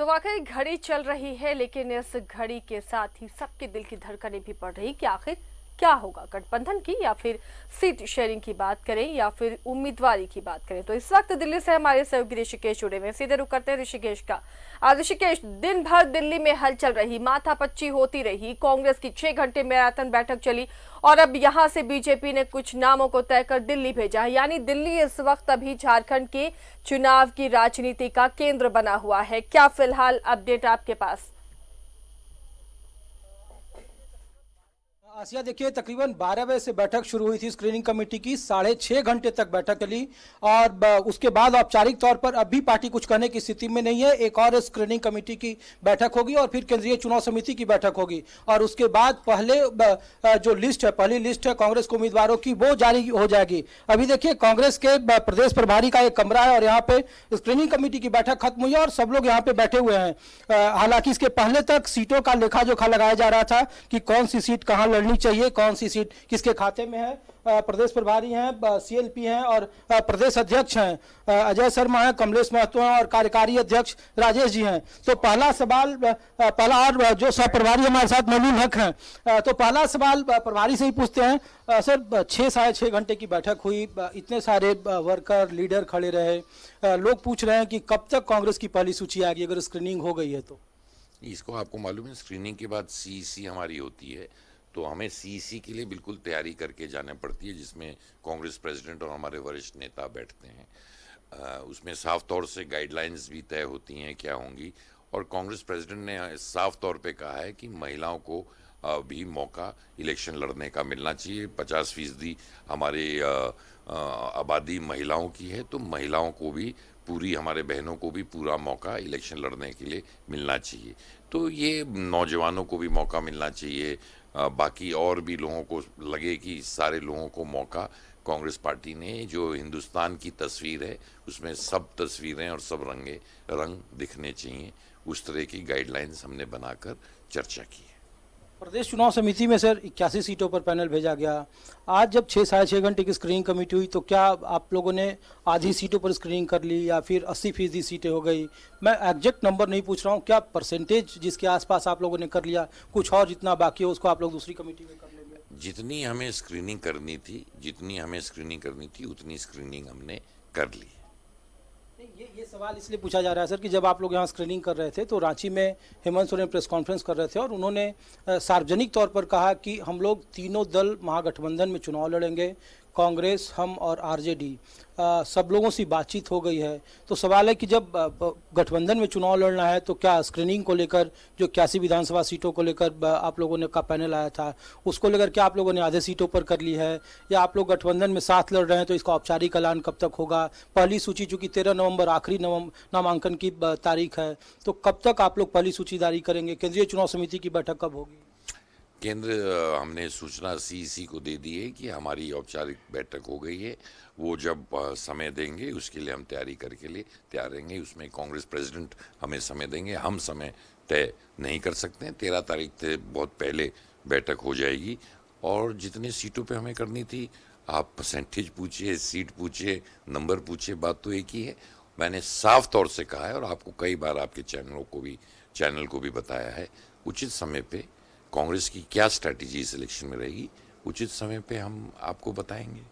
तो वाकई घड़ी चल रही है लेकिन इस घड़ी के साथ ही सबके दिल की धड़कनें भी पड़ रही कि आखिर क्या होगा गठबंधन की या फिर सीट शेयरिंग की बात करें या फिर उम्मीदवारी की बात करें तो इस वक्त दिल्ली से हमारे सहयोगी ऋषिकेश जुड़े हुए सीधे रुख करते हैं ऋषिकेश का आज ऋषिकेश दिन भर दिल्ली में हलचल रही माथापच्ची होती रही कांग्रेस की छह घंटे मैराथन बैठक चली और अब यहाँ से बीजेपी ने कुछ नामों को तय कर दिल्ली भेजा है यानी दिल्ली इस वक्त अभी झारखंड के चुनाव की राजनीति का केंद्र बना हुआ है क्या फिलहाल अपडेट आपके पास आसिया देखिए तकरीबन बारह बजे से बैठक शुरू हुई थी स्क्रीनिंग कमेटी की साढ़े छः घंटे तक बैठक चली और उसके बाद औपचारिक तौर पर अब भी पार्टी कुछ करने की स्थिति में नहीं है एक और स्क्रीनिंग कमेटी की बैठक होगी और फिर केंद्रीय चुनाव समिति की बैठक होगी और उसके बाद पहले जो लिस्ट है पहली लिस्ट है कांग्रेस के उम्मीदवारों की वो जारी हो जाएगी अभी देखिए कांग्रेस के प्रदेश प्रभारी का एक कमरा है और यहाँ पे स्क्रीनिंग कमेटी की बैठक खत्म हुई है और सब लोग यहाँ पे बैठे हुए हैं हालांकि इसके पहले तक सीटों का लेखा जोखा लगाया जा रहा था कि कौन सी सीट कहाँ लड़नी मिलनी चाहिए कौन सी सीट किसके खाते में है प्रदेश प्रभारी हैं सीएलपी हैं और प्रदेश अध्यक्ष हैं अजय शर्मा हैं कमलेश महतो हैं और कार्यकारी अध्यक्ष राजेश जी हैं तो पहला सवाल पहला और जो सब प्रभारी हमारे साथ मौलूम हक हैं तो पहला सवाल प्रभारी से ही पूछते हैं सर छः साढ़े छः घंटे की बैठक हुई इतने सारे वर्कर लीडर खड़े रहे लोग पूछ रहे हैं कि कब तक कांग्रेस की पहली सूची आएगी अगर स्क्रीनिंग हो गई है तो इसको आपको मालूम है स्क्रीनिंग के बाद सी हमारी होती है तो हमें सीसी e के लिए बिल्कुल तैयारी करके जाना पड़ती है जिसमें कांग्रेस प्रेसिडेंट और हमारे वरिष्ठ नेता बैठते हैं आ, उसमें साफ तौर से गाइडलाइंस भी तय होती हैं क्या होंगी और कांग्रेस प्रेसिडेंट ने साफ तौर पे कहा है कि महिलाओं को भी मौका इलेक्शन लड़ने का मिलना चाहिए पचास फीसदी हमारे आबादी महिलाओं की है तो महिलाओं को भी पूरी हमारे बहनों को भी पूरा मौका इलेक्शन लड़ने के लिए मिलना चाहिए तो ये नौजवानों को भी मौका मिलना चाहिए बाकी और भी लोगों को लगे कि सारे लोगों को मौका कांग्रेस पार्टी ने जो हिंदुस्तान की तस्वीर है उसमें सब तस्वीरें और सब रंगे रंग दिखने चाहिए उस तरह की गाइडलाइंस हमने बनाकर चर्चा की प्रदेश चुनाव समिति में सर इक्यासी सीटों पर पैनल भेजा गया आज जब छः साढ़े छः घंटे की स्क्रीनिंग कमेटी हुई तो क्या आप लोगों ने आधी सीटों पर स्क्रीनिंग कर ली या फिर अस्सी फीसदी सीटें हो गई मैं एग्जैक्ट नंबर नहीं पूछ रहा हूँ क्या परसेंटेज जिसके आसपास आप लोगों ने कर लिया कुछ और जितना बाकी हो उसको आप लोग दूसरी कमेटी में कर लेंगे जितनी हमें स्क्रीनिंग करनी थी जितनी हमें स्क्रीनिंग करनी थी उतनी स्क्रीनिंग हमने कर ली ये ये सवाल इसलिए पूछा जा रहा है सर कि जब आप लोग यहाँ स्क्रीनिंग कर रहे थे तो रांची में हेमंत सोरेन प्रेस कॉन्फ्रेंस कर रहे थे और उन्होंने सार्वजनिक तौर पर कहा कि हम लोग तीनों दल महागठबंधन में चुनाव लड़ेंगे कांग्रेस हम और आरजेडी सब लोगों से बातचीत हो गई है तो सवाल है कि जब गठबंधन में चुनाव लड़ना है तो क्या स्क्रीनिंग को लेकर जो इक्यासी विधानसभा सीटों को लेकर आप लोगों ने का पैनल आया था उसको लेकर क्या आप लोगों ने आधे सीटों पर कर ली है या आप लोग गठबंधन में साथ लड़ रहे हैं तो इसका औपचारिक ऐलान कब तक होगा पहली सूची चूंकि तेरह नवम्बर आखिरी नामांकन की तारीख है तो कब तक आप लोग पहली सूची जारी करेंगे केंद्रीय चुनाव समिति की बैठक कब होगी केंद्र हमने सूचना सीसी e को दे दी है कि हमारी औपचारिक बैठक हो गई है वो जब समय देंगे उसके लिए हम तैयारी करके लिए तैयार रहेंगे उसमें कांग्रेस प्रेसिडेंट हमें समय देंगे हम समय तय नहीं कर सकते हैं तेरह तारीख से बहुत पहले बैठक हो जाएगी और जितने सीटों पे हमें करनी थी आप परसेंटेज पूछिए सीट पूछिए नंबर पूछिए बात तो एक ही है मैंने साफ तौर से कहा है और आपको कई बार आपके चैनलों को भी चैनल को भी बताया है उचित समय पर कांग्रेस की क्या स्ट्रैटेजी इस इलेक्शन में रहेगी उचित समय पे हम आपको बताएंगे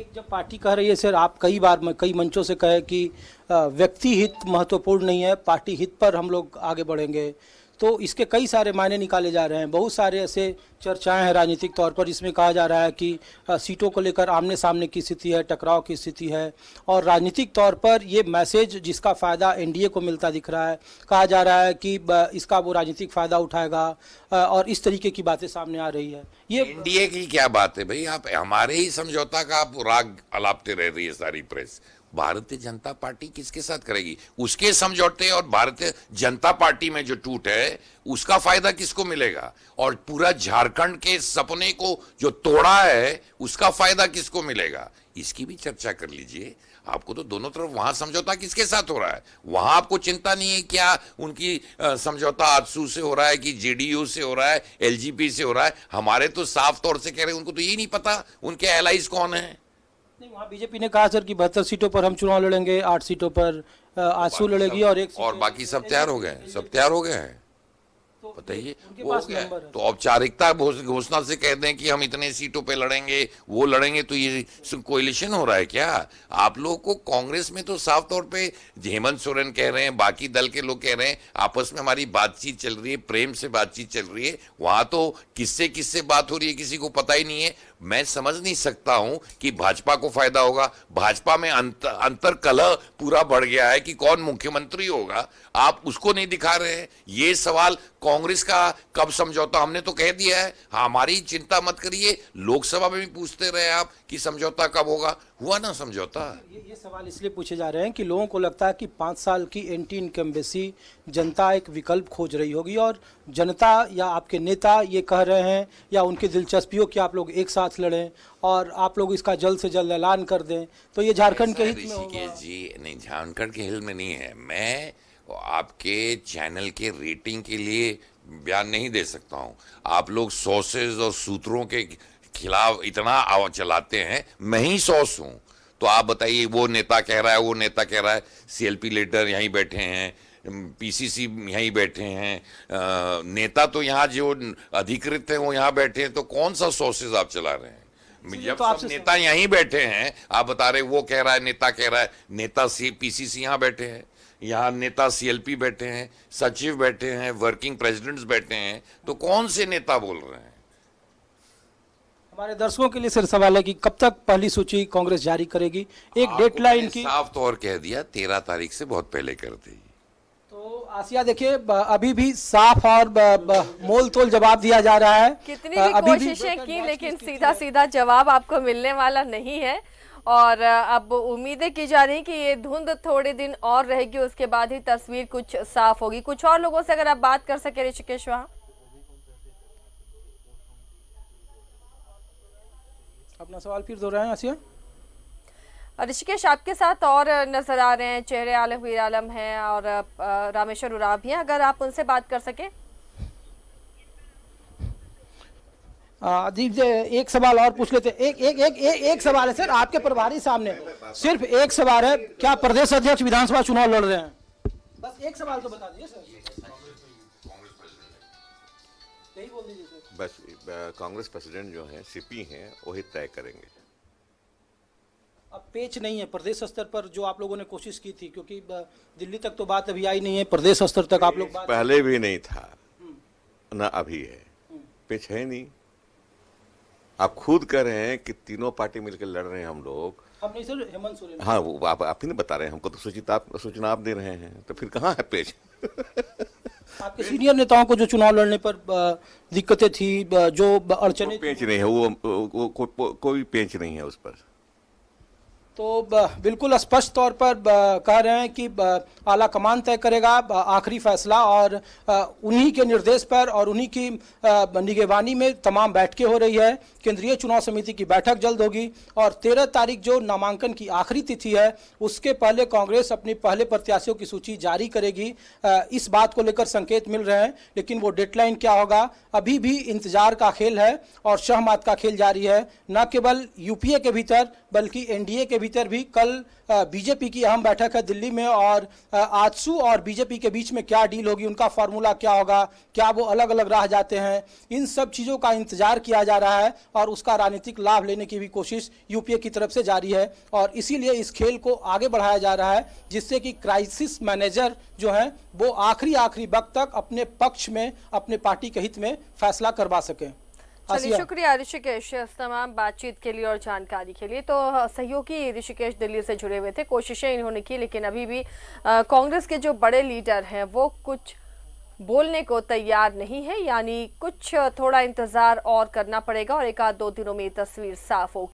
एक जब पार्टी कह रही है सर आप कई बार कई मंचों से कहे कि व्यक्ति हित महत्वपूर्ण नहीं है पार्टी हित पर हम लोग आगे बढ़ेंगे तो इसके कई सारे मायने निकाले जा रहे हैं बहुत सारे ऐसे चर्चाएं हैं राजनीतिक तौर पर जिसमें कहा जा रहा है कि सीटों को लेकर आमने सामने की स्थिति है टकराव की स्थिति है और राजनीतिक तौर पर ये मैसेज जिसका फ़ायदा एनडीए को मिलता दिख रहा है कहा जा रहा है कि इसका वो राजनीतिक फ़ायदा उठाएगा और इस तरीके की बातें सामने आ रही है ये एन की क्या बात है भाई आप हमारे ही समझौता का आप राग अलापते रह रही है सारी प्रेस भारतीय जनता पार्टी किसके साथ करेगी उसके समझौते और भारतीय जनता पार्टी में जो टूट है उसका फायदा किसको मिलेगा और पूरा झारखंड के सपने को जो तोड़ा है उसका फायदा किसको मिलेगा इसकी भी चर्चा कर लीजिए आपको तो दोनों तरफ वहां समझौता किसके साथ हो रहा है वहां आपको चिंता नहीं है क्या उनकी समझौता आजसू से हो रहा है कि जेडीयू से हो रहा है एलजीपी से हो रहा है हमारे तो साफ तौर से कह रहे हैं उनको तो यही नहीं पता उनके एलाइज कौन है नहीं वहाँ बीजेपी ने कहा सर कि बहत्तर सीटों पर हम चुनाव लड़ेंगे आठ सीटों पर आंसू लड़ेगी और एक और बाकी सब तैयार हो गए सब तैयार हो गए हैं तो बताइए वो हो गया तो औपचारिकता घोषणा से कह दें कि हम इतने सीटों पे लड़ेंगे वो लड़ेंगे तो ये कोलिशन हो रहा है क्या आप लोगों को कांग्रेस में तो साफ तौर पे हेमंत सोरेन कह रहे हैं बाकी दल के लोग कह रहे हैं आपस में हमारी बातचीत चल रही है प्रेम से बातचीत चल रही है वहां तो किससे किससे बात हो रही है किसी को पता ही नहीं है मैं समझ नहीं सकता हूं कि भाजपा को फायदा होगा भाजपा में अंत, अंतर कलह पूरा बढ़ गया है कि कौन मुख्यमंत्री होगा आप उसको नहीं दिखा रहे हैं ये सवाल कांग्रेस का कब समझौता हमने तो कह दिया है हाँ, हमारी चिंता मत करिए लोकसभा में भी पूछते रहे आप कि समझौता कब होगा हुआ ना समझौता ये, ये सवाल इसलिए पूछे जा रहे हैं कि लोगों को लगता है कि पाँच साल की एंटी इनकम्बेसी जनता एक विकल्प खोज रही होगी और जनता या आपके नेता ये कह रहे हैं या उनकी दिलचस्पियों कि आप लोग एक साथ साथ लड़ें और आप लोग इसका जल्द से जल्द ऐलान कर दें तो ये झारखंड के हित में जी नहीं झारखंड के हित में नहीं है मैं आपके चैनल के रेटिंग के लिए बयान नहीं दे सकता हूँ आप लोग सोर्सेज और सूत्रों के खिलाफ इतना चलाते हैं मैं ही सोर्स हूँ तो आप बताइए वो नेता कह रहा है वो नेता कह रहा है सीएलपी लीडर यहीं बैठे हैं पीसीसी यहीं बैठे हैं नेता तो यहाँ जो अधिकृत हैं वो यहाँ बैठे हैं तो कौन सा सोर्सेज आप चला रहे हैं जब तो सब नेता यहीं बैठे हैं आप बता रहे वो कह रहा है नेता कह रहा है नेता सी पीसीसी यहाँ बैठे हैं यहाँ नेता सीएलपी बैठे हैं सचिव बैठे हैं वर्किंग प्रेसिडेंट्स बैठे हैं तो कौन से नेता बोल रहे हैं हमारे दर्शकों के लिए सिर्फ सवाल है कि कब तक पहली सूची कांग्रेस जारी करेगी एक डेडलाइन की साफ तौर कह दिया तेरह तारीख से बहुत पहले कर दी तो आसिया देखिए अभी भी साफ और मोल तोल जवाब दिया जा रहा है कितनी भी अभी कोशिशें की लेकिन सीधा सीधा जवाब आपको मिलने वाला नहीं है और अब उम्मीदें की जा रही कि ये धुंध थोड़े दिन और रहेगी उसके बाद ही तस्वीर कुछ साफ होगी कुछ और लोगों से अगर आप बात कर सके ऋषिकेश वहाँ अपना सवाल फिर हैं आसिया ऋषिकेश आपके साथ और नजर आ रहे हैं चेहरे आलम वीर आलम हैं और रामेश्वर उराव भी हैं अगर आप उनसे बात कर सके जी एक सवाल और पूछ लेते एक एक एक एक, एक सवाल है सर आपके प्रभारी सामने सिर्फ एक सवाल है क्या प्रदेश अध्यक्ष विधानसभा चुनाव लड़ रहे हैं बस एक सवाल तो बता दीजिए सर बस कांग्रेस प्रेसिडेंट जो है सीपी हैं वही तय करेंगे अब पेच नहीं है प्रदेश स्तर पर जो आप लोगों ने कोशिश की थी क्योंकि दिल्ली तक तो बात अभी आई नहीं है प्रदेश स्तर तक आप लोग पहले भी नहीं था हम्म। ना अभी है हम्म। पेच है नहीं आप खुद कह रहे हैं कि तीनों पार्टी मिलकर लड़ रहे हैं हम लोग हम नहीं सर हेमंत सोरेन हाँ वो आप आप ही नहीं बता रहे हैं हमको तो सूचित आप सूचना आप दे रहे हैं तो फिर कहाँ है पेज आपके सीनियर नेताओं को जो चुनाव लड़ने पर दिक्कतें थी जो अड़चने पेच नहीं है वो, वो, वो, वो को, को, कोई पेच नहीं है उस पर तो बिल्कुल स्पष्ट तौर पर कह रहे हैं कि आला कमान तय करेगा आखिरी फैसला और उन्हीं के निर्देश पर और उन्हीं की निगेवानी में तमाम बैठकें हो रही है केंद्रीय चुनाव समिति की बैठक जल्द होगी और तेरह तारीख जो नामांकन की आखिरी तिथि है उसके पहले कांग्रेस अपने पहले प्रत्याशियों की सूची जारी करेगी इस बात को लेकर संकेत मिल रहे हैं लेकिन वो डेडलाइन क्या होगा अभी भी इंतजार का खेल है और शहमात का खेल जारी है न केवल यूपीए के भीतर बल्कि एनडीए के भीतर भी कल बीजेपी की अहम बैठक है दिल्ली में और आजसू और बीजेपी के बीच में क्या डील होगी उनका फार्मूला क्या होगा क्या वो अलग अलग राह जाते हैं इन सब चीज़ों का इंतजार किया जा रहा है और उसका राजनीतिक लाभ लेने की भी कोशिश यूपीए की तरफ से जारी है और इसीलिए इस खेल को आगे बढ़ाया जा रहा है जिससे कि क्राइसिस मैनेजर जो हैं वो आखिरी आखिरी वक्त तक अपने पक्ष में अपने पार्टी के हित में फैसला करवा सकें हाँ, चलिए शुक्रिया ऋषिकेश तमाम बातचीत के लिए और जानकारी के लिए तो हाँ, सहयोगी ऋषिकेश दिल्ली से जुड़े हुए थे कोशिशें इन्होंने की लेकिन अभी भी कांग्रेस के जो बड़े लीडर हैं वो कुछ बोलने को तैयार नहीं है यानी कुछ थोड़ा इंतज़ार और करना पड़ेगा और एक आध दो दिनों में तस्वीर साफ होगी